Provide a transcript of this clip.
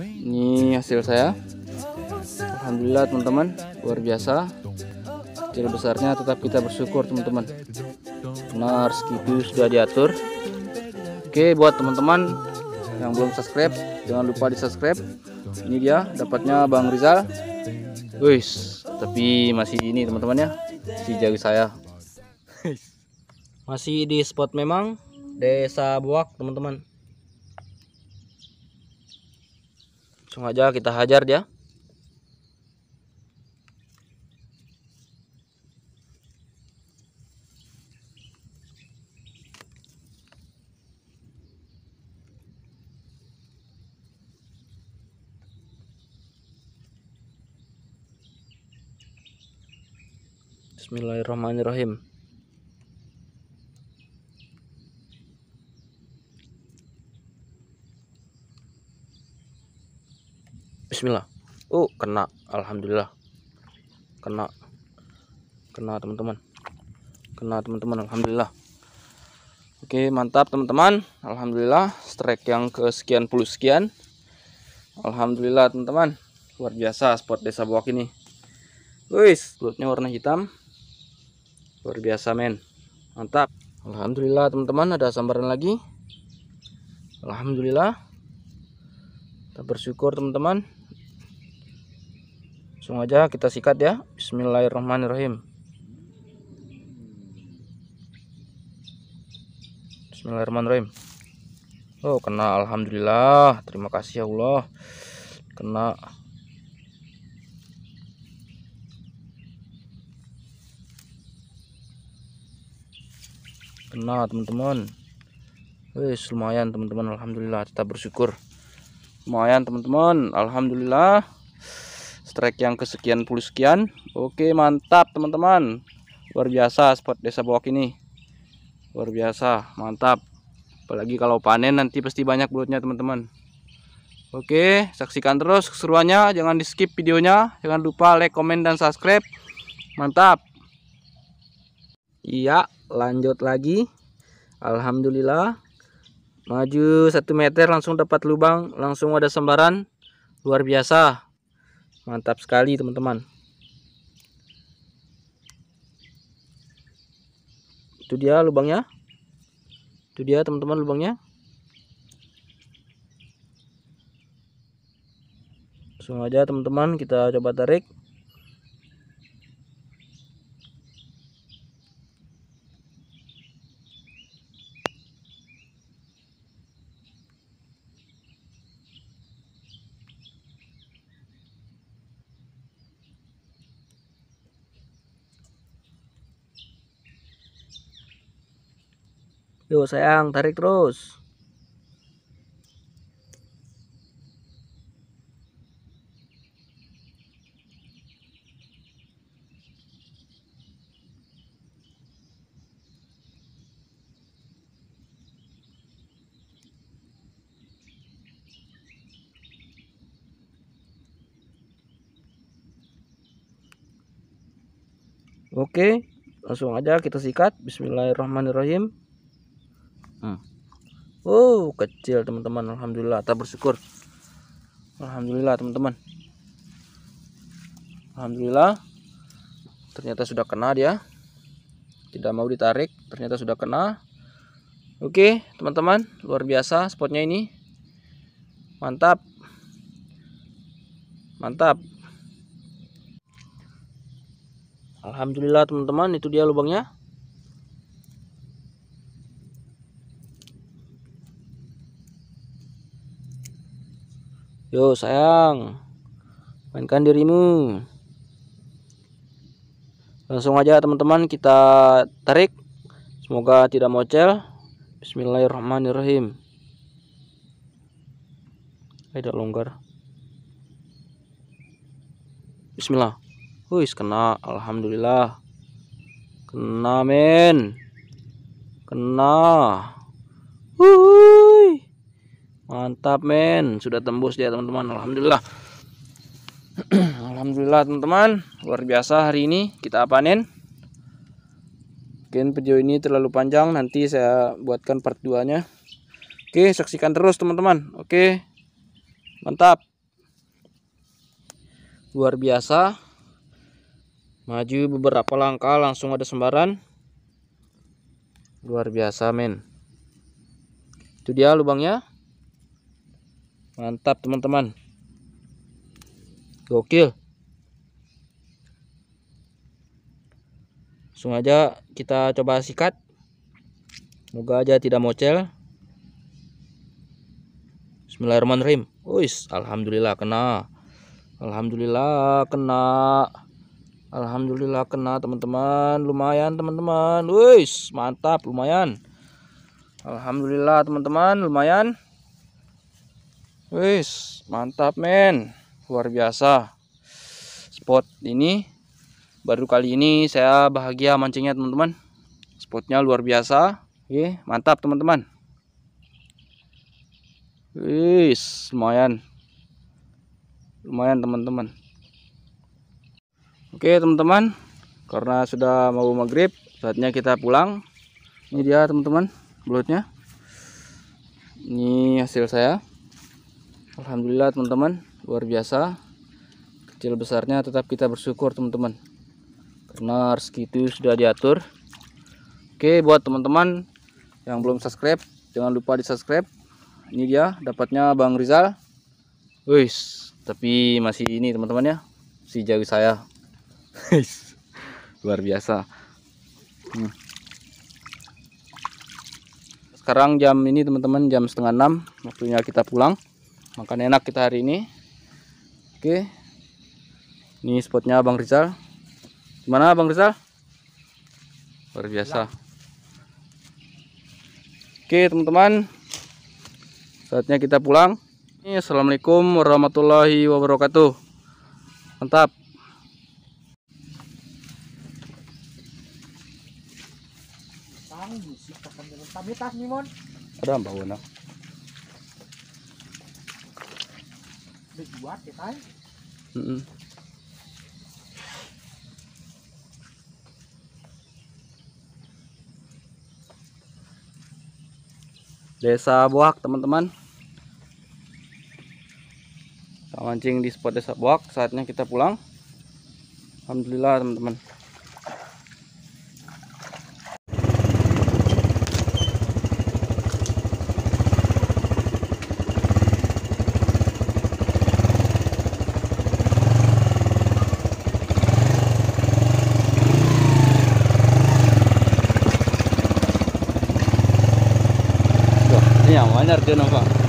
Ini hasil saya. Alhamdulillah teman-teman, luar biasa. Kecil besarnya tetap kita bersyukur teman-teman. Benar, segitu sudah diatur. Oke, buat teman-teman yang belum subscribe, jangan lupa di subscribe. Ini dia dapatnya Bang Rizal. Wis, tapi masih ini teman-teman ya, si jari saya. Masih di spot memang Desa Buak teman-teman. langsung aja kita hajar dia Bismillahirrahmanirrahim bismillah oh kena alhamdulillah kena kena teman-teman kena teman-teman alhamdulillah oke mantap teman-teman alhamdulillah strike yang kesekian puluh sekian alhamdulillah teman-teman luar biasa spot desa buak ini wis lutnya warna hitam luar biasa men mantap alhamdulillah teman-teman ada sambaran lagi alhamdulillah kita bersyukur teman-teman langsung aja kita sikat ya Bismillahirrahmanirrahim Bismillahirrahmanirrahim Oh kena Alhamdulillah terima kasih ya Allah kena kena teman-teman wis lumayan teman-teman Alhamdulillah kita bersyukur lumayan teman-teman Alhamdulillah strike yang kesekian puluh sekian oke mantap teman-teman luar biasa spot desa bawak ini luar biasa mantap apalagi kalau panen nanti pasti banyak belutnya teman-teman oke saksikan terus keseruannya jangan di skip videonya jangan lupa like komen dan subscribe mantap iya lanjut lagi Alhamdulillah maju satu meter langsung dapat lubang langsung ada sembaran luar biasa mantap sekali teman-teman itu dia lubangnya itu dia teman-teman lubangnya langsung aja teman-teman kita coba tarik Yo sayang, tarik terus. Oke, langsung aja kita sikat. Bismillahirrahmanirrahim hmm. Oh, kecil teman-teman alhamdulillah tak bersyukur alhamdulillah teman-teman alhamdulillah ternyata sudah kena dia tidak mau ditarik ternyata sudah kena oke teman-teman luar biasa spotnya ini mantap mantap Alhamdulillah teman-teman itu dia lubangnya Yo sayang, mainkan dirimu. Langsung aja teman-teman kita tarik. Semoga tidak mocel. Bismillahirrahmanirrahim. Ada longgar. Bismillah. Wih, kena, alhamdulillah. Kena men. Kena. Wuhuu mantap men sudah tembus ya teman-teman alhamdulillah alhamdulillah teman-teman luar biasa hari ini kita panen mungkin video ini terlalu panjang nanti saya buatkan part 2 nya oke saksikan terus teman-teman oke mantap luar biasa maju beberapa langkah langsung ada sembaran luar biasa men itu dia lubangnya mantap teman-teman gokil langsung aja kita coba sikat semoga aja tidak mocel Bismillahirrahmanirrahim Uis, Alhamdulillah kena Alhamdulillah kena Alhamdulillah kena teman-teman lumayan teman-teman mantap lumayan Alhamdulillah teman-teman lumayan Wih mantap men. Luar biasa. Spot ini baru kali ini saya bahagia mancingnya teman-teman. Spotnya luar biasa. Oke, mantap teman-teman. Wih lumayan. Lumayan teman-teman. Oke teman-teman, karena sudah mau maghrib, saatnya kita pulang. Ini dia teman-teman, belutnya. Ini hasil saya. Alhamdulillah teman-teman luar biasa kecil besarnya tetap kita bersyukur teman-teman karena rezeki itu sudah diatur oke buat teman-teman yang belum subscribe jangan lupa di subscribe ini dia dapatnya Bang Rizal wis tapi masih ini teman-teman ya si jawi saya luar biasa hmm. sekarang jam ini teman-teman jam setengah enam waktunya kita pulang makan enak kita hari ini oke ini spotnya Bang Rizal gimana Bang Rizal luar biasa oke teman-teman saatnya kita pulang Assalamualaikum warahmatullahi wabarakatuh mantap Ada mbak Wona. dibuat ya kan mm -hmm. Desa Boak teman-teman Kita mancing di spot Desa Boak Saatnya kita pulang Alhamdulillah teman-teman banyak dia nampak